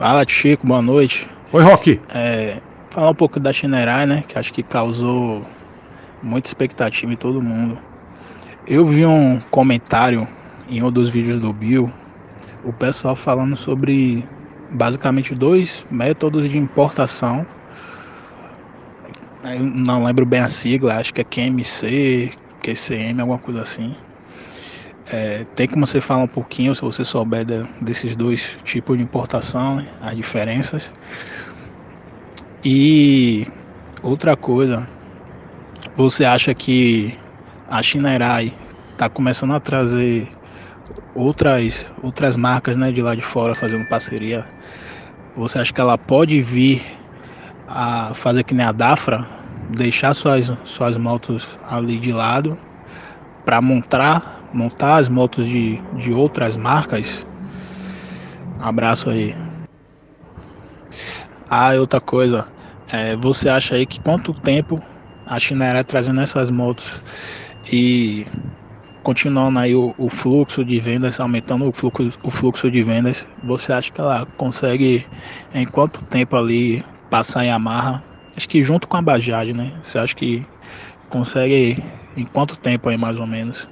Fala, Chico, boa noite. Oi, Rock. É, falar um pouco da Chinerai, né? Que acho que causou muita expectativa em todo mundo. Eu vi um comentário em um dos vídeos do Bill, o pessoal falando sobre basicamente dois métodos de importação. Eu não lembro bem a sigla, acho que é QMC, QCM, alguma coisa assim. É, tem como você falar um pouquinho, se você souber de, desses dois tipos de importação, né, as diferenças. E outra coisa, você acha que a China Shinerai está começando a trazer outras, outras marcas né, de lá de fora fazendo parceria? Você acha que ela pode vir a fazer que nem a Dafra, deixar suas, suas motos ali de lado para montar, montar as motos de, de outras marcas. Um abraço aí. Ah, outra coisa. É, você acha aí que quanto tempo a China era trazendo essas motos e continuando aí o, o, fluxo de vendas, aumentando o fluxo, o fluxo de vendas, você acha que ela consegue, em quanto tempo ali, passar em Yamaha? Acho que junto com a Bajaj, né? Você acha que consegue em quanto tempo aí, mais ou menos?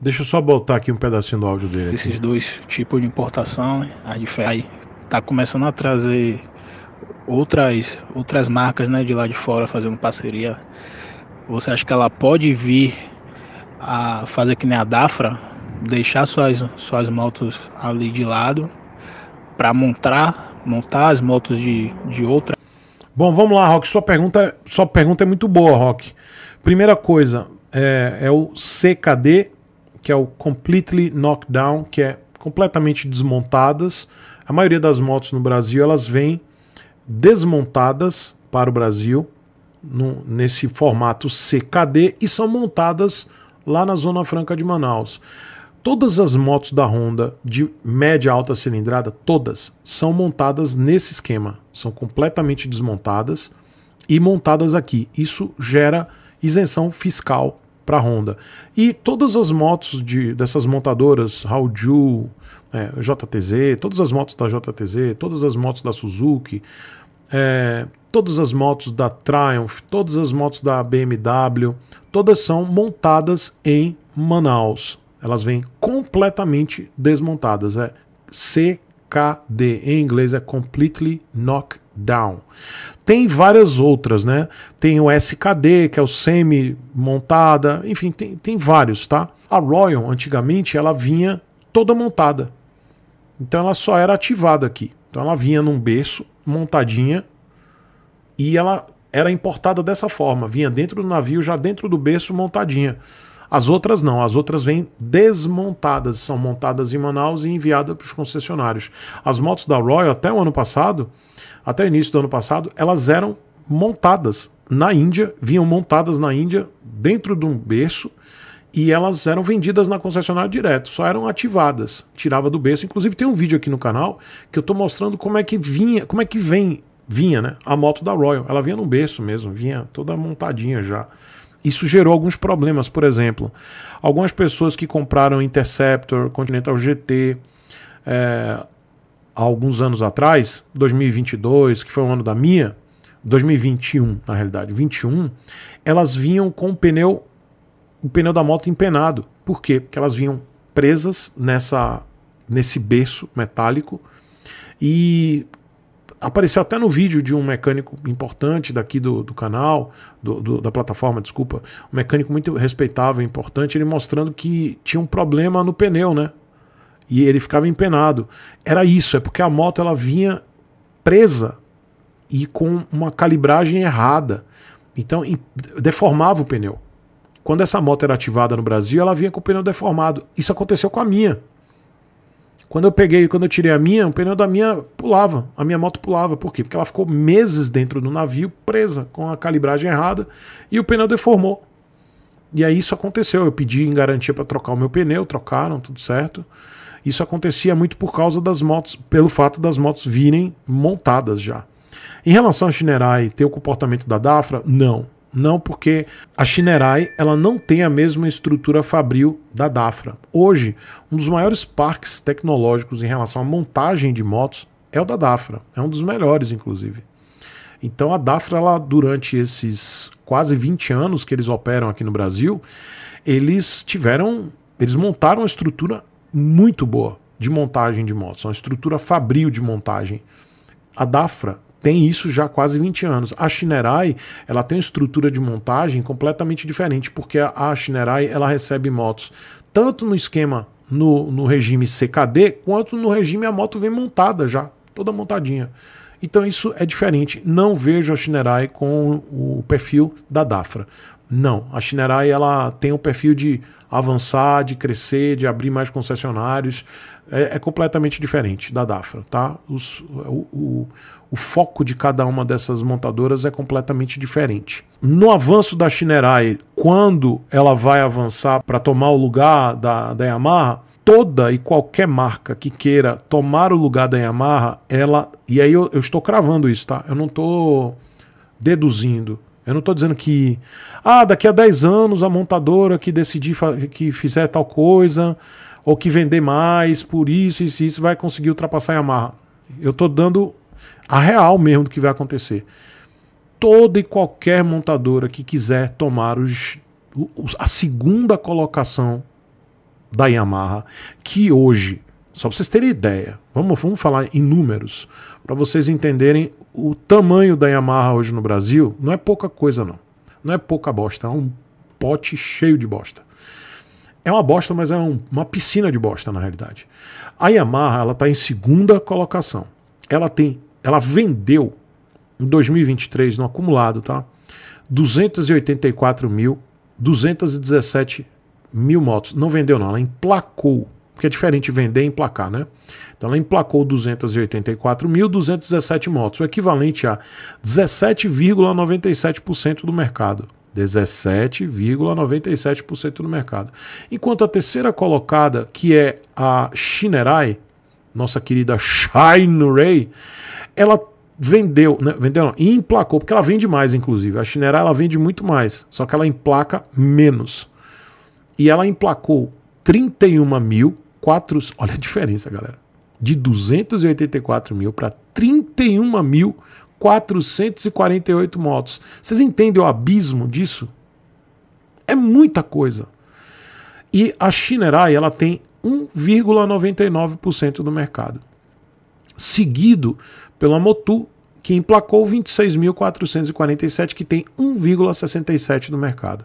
Deixa eu só botar aqui um pedacinho do áudio dele. Esses aqui. dois tipos de importação, né? a aí tá começando a trazer outras outras marcas, né, de lá de fora fazendo parceria. Você acha que ela pode vir a fazer que nem a Dafra, deixar suas suas motos ali de lado para montar montar as motos de de outra? Bom, vamos lá, Rock. Sua pergunta, sua pergunta é muito boa, Rock. Primeira coisa, é, é o CKD, que é o Completely Knockdown, que é completamente desmontadas. A maioria das motos no Brasil elas vêm desmontadas para o Brasil no, nesse formato CKD e são montadas lá na Zona Franca de Manaus. Todas as motos da Honda de média alta cilindrada, todas são montadas nesse esquema, são completamente desmontadas e montadas aqui. Isso gera isenção fiscal para Honda. E todas as motos de, dessas montadoras, Hauju, é, JTZ, todas as motos da JTZ, todas as motos da Suzuki, é, todas as motos da Triumph, todas as motos da BMW, todas são montadas em Manaus. Elas vêm completamente desmontadas. É CKD. Em inglês é completely knock Down. Tem várias outras, né? Tem o SKD, que é o semi-montada, enfim, tem, tem vários, tá? A Royal, antigamente, ela vinha toda montada. Então ela só era ativada aqui. Então ela vinha num berço, montadinha, e ela era importada dessa forma. Vinha dentro do navio, já dentro do berço, montadinha. As outras não, as outras vêm desmontadas, são montadas em Manaus e enviadas para os concessionários. As motos da Royal até o ano passado, até o início do ano passado, elas eram montadas na Índia, vinham montadas na Índia dentro de um berço e elas eram vendidas na concessionária direto, só eram ativadas, tirava do berço. Inclusive tem um vídeo aqui no canal que eu estou mostrando como é que vinha, como é que vem, vinha, né? A moto da Royal, ela vinha no berço mesmo, vinha toda montadinha já. Isso gerou alguns problemas, por exemplo, algumas pessoas que compraram Interceptor, Continental GT, é, há alguns anos atrás, 2022, que foi o ano da minha, 2021 na realidade, 21, elas vinham com o pneu, o pneu da moto empenado. Por quê? Porque elas vinham presas nessa, nesse berço metálico e apareceu até no vídeo de um mecânico importante daqui do, do canal, do, do, da plataforma, desculpa, um mecânico muito respeitável, importante, ele mostrando que tinha um problema no pneu, né? E ele ficava empenado. Era isso, é porque a moto ela vinha presa e com uma calibragem errada. Então deformava o pneu. Quando essa moto era ativada no Brasil, ela vinha com o pneu deformado. Isso aconteceu com a minha. Quando eu peguei, quando eu tirei a minha, o pneu da minha pulava, a minha moto pulava. Por quê? Porque ela ficou meses dentro do navio, presa, com a calibragem errada, e o pneu deformou. E aí isso aconteceu. Eu pedi em garantia para trocar o meu pneu, trocaram, tudo certo. Isso acontecia muito por causa das motos, pelo fato das motos virem montadas já. Em relação a Shinerai ter o comportamento da Dafra, não. Não, porque a Shinerai ela não tem a mesma estrutura fabril da Dafra. Hoje, um dos maiores parques tecnológicos em relação à montagem de motos é o da Dafra. É um dos melhores, inclusive. Então a Dafra, ela, durante esses quase 20 anos que eles operam aqui no Brasil, eles tiveram. Eles montaram uma estrutura muito boa de montagem de motos, uma estrutura fabril de montagem. A Dafra tem isso já há quase 20 anos. A Shinerai, ela tem uma estrutura de montagem completamente diferente, porque a Shinerai, ela recebe motos tanto no esquema no, no regime CKD, quanto no regime a moto vem montada já, toda montadinha. Então isso é diferente. Não vejo a Shinerai com o perfil da Dafra. Não, a Shinerai ela tem o um perfil de avançar, de crescer, de abrir mais concessionários. É, é completamente diferente da Dafra, tá? Os, o, o, o, foco de cada uma dessas montadoras é completamente diferente. No avanço da Shinerai, quando ela vai avançar para tomar o lugar da, da Yamaha, toda e qualquer marca que queira tomar o lugar da Yamaha, ela. E aí eu, eu estou cravando isso, tá? Eu não estou deduzindo eu não estou dizendo que, ah, daqui a 10 anos a montadora que decidir que fizer tal coisa, ou que vender mais, por isso, isso, isso, vai conseguir ultrapassar a Yamaha. Eu estou dando a real mesmo do que vai acontecer. Toda e qualquer montadora que quiser tomar os, os a segunda colocação da Yamaha, que hoje só para vocês terem ideia, vamos, vamos falar em números, para vocês entenderem o tamanho da Yamaha hoje no Brasil, não é pouca coisa não. Não é pouca bosta, é um pote cheio de bosta. É uma bosta, mas é um, uma piscina de bosta na realidade. A Yamaha, ela tá em segunda colocação. Ela tem, ela vendeu em 2023 no acumulado, tá? 284 mil, 217 mil motos. Não vendeu não, ela emplacou porque é diferente vender e emplacar, né? Então ela emplacou 284.217 motos, o equivalente a 17,97% do mercado. 17,97% do mercado. Enquanto a terceira colocada, que é a Shinerai, nossa querida ShineRay, ela vendeu, né, vendeu não, e emplacou, porque ela vende mais, inclusive. A Shinerai ela vende muito mais, só que ela emplaca menos. E ela emplacou 31 mil 4, olha a diferença, galera. De 284 mil para 31 mil 448 motos. Vocês entendem o abismo disso? É muita coisa. E a Shinerai ela tem 1,99% do mercado, seguido pela Motu, que emplacou 26.447, que tem 1,67% do mercado.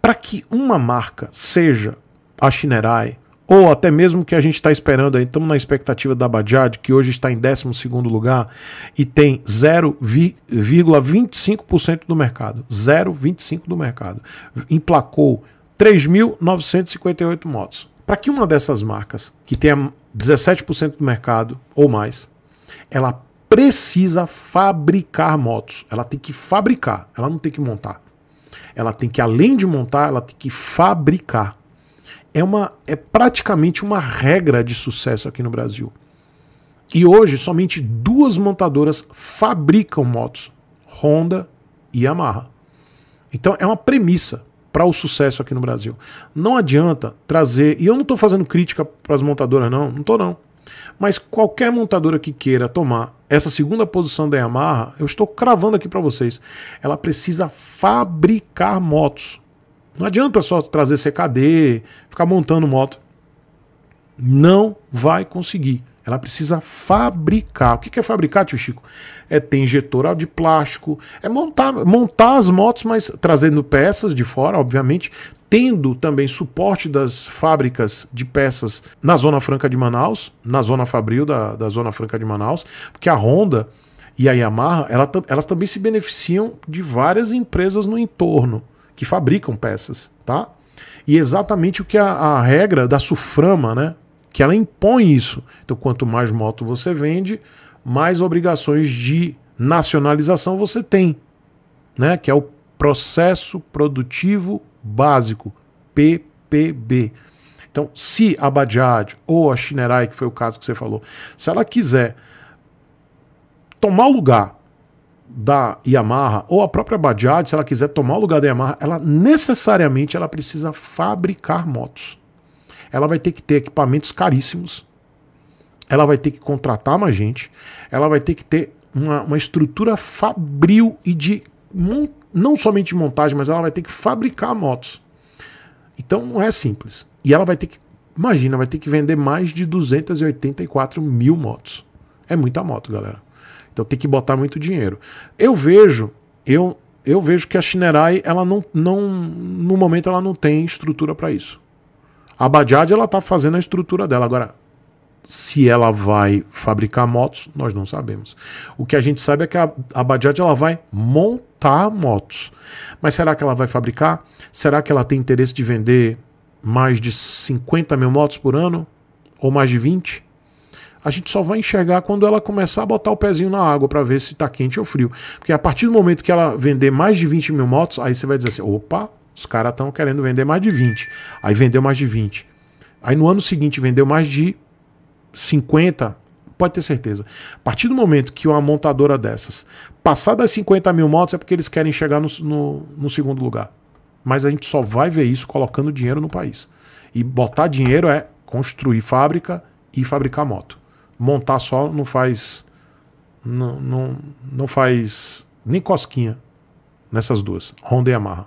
Para que uma marca seja a Shinerai, ou até mesmo que a gente está esperando aí, estamos na expectativa da Bajaj, que hoje está em 12 lugar e tem 0,25% do mercado. 0,25% do mercado. Emplacou 3.958 motos. Para que uma dessas marcas, que tenha 17% do mercado ou mais, ela precisa fabricar motos. Ela tem que fabricar, ela não tem que montar. Ela tem que, além de montar, ela tem que fabricar é, uma, é praticamente uma regra de sucesso aqui no Brasil. E hoje somente duas montadoras fabricam motos: Honda e Yamaha. Então é uma premissa para o sucesso aqui no Brasil. Não adianta trazer, e eu não estou fazendo crítica para as montadoras, não, não estou não. Mas qualquer montadora que queira tomar essa segunda posição da Yamaha, eu estou cravando aqui para vocês, ela precisa fabricar motos. Não adianta só trazer CKD, ficar montando moto. Não vai conseguir. Ela precisa fabricar. O que é fabricar, tio Chico? É ter injetora de plástico, é montar, montar as motos, mas trazendo peças de fora, obviamente, tendo também suporte das fábricas de peças na Zona Franca de Manaus, na Zona Fabril da, da Zona Franca de Manaus, porque a Honda e a Yamaha, ela, elas também se beneficiam de várias empresas no entorno que fabricam peças, tá? E exatamente o que a, a regra da Suframa, né? Que ela impõe isso. Então, quanto mais moto você vende, mais obrigações de nacionalização você tem, né? Que é o processo produtivo básico, PPB. Então, se a Bajaj ou a Shinerai, que foi o caso que você falou, se ela quiser tomar o lugar da Yamaha ou a própria Bajaj, se ela quiser tomar o lugar da Yamaha, ela necessariamente ela precisa fabricar motos. Ela vai ter que ter equipamentos caríssimos. Ela vai ter que contratar mais gente. Ela vai ter que ter uma, uma estrutura fabril e de não somente de montagem, mas ela vai ter que fabricar motos. Então não é simples. E ela vai ter que, imagina, vai ter que vender mais de 284 mil motos. É muita moto, galera. Então tem que botar muito dinheiro. Eu vejo, eu, eu vejo que a Shinerai, ela não, não, no momento ela não tem estrutura para isso. A Bajaj ela tá fazendo a estrutura dela agora. Se ela vai fabricar motos, nós não sabemos. O que a gente sabe é que a, a Bajaj ela vai montar motos. Mas será que ela vai fabricar? Será que ela tem interesse de vender mais de 50 mil motos por ano? Ou mais de 20? a gente só vai enxergar quando ela começar a botar o pezinho na água para ver se está quente ou frio. Porque a partir do momento que ela vender mais de 20 mil motos, aí você vai dizer assim: opa, os caras estão querendo vender mais de 20. Aí vendeu mais de 20. Aí no ano seguinte vendeu mais de 50. Pode ter certeza. A partir do momento que uma montadora dessas passar das 50 mil motos, é porque eles querem chegar no, no, no segundo lugar. Mas a gente só vai ver isso colocando dinheiro no país. E botar dinheiro é construir fábrica e fabricar moto montar só não faz. Não, não, não faz nem cosquinha nessas duas, Honda e Yamaha.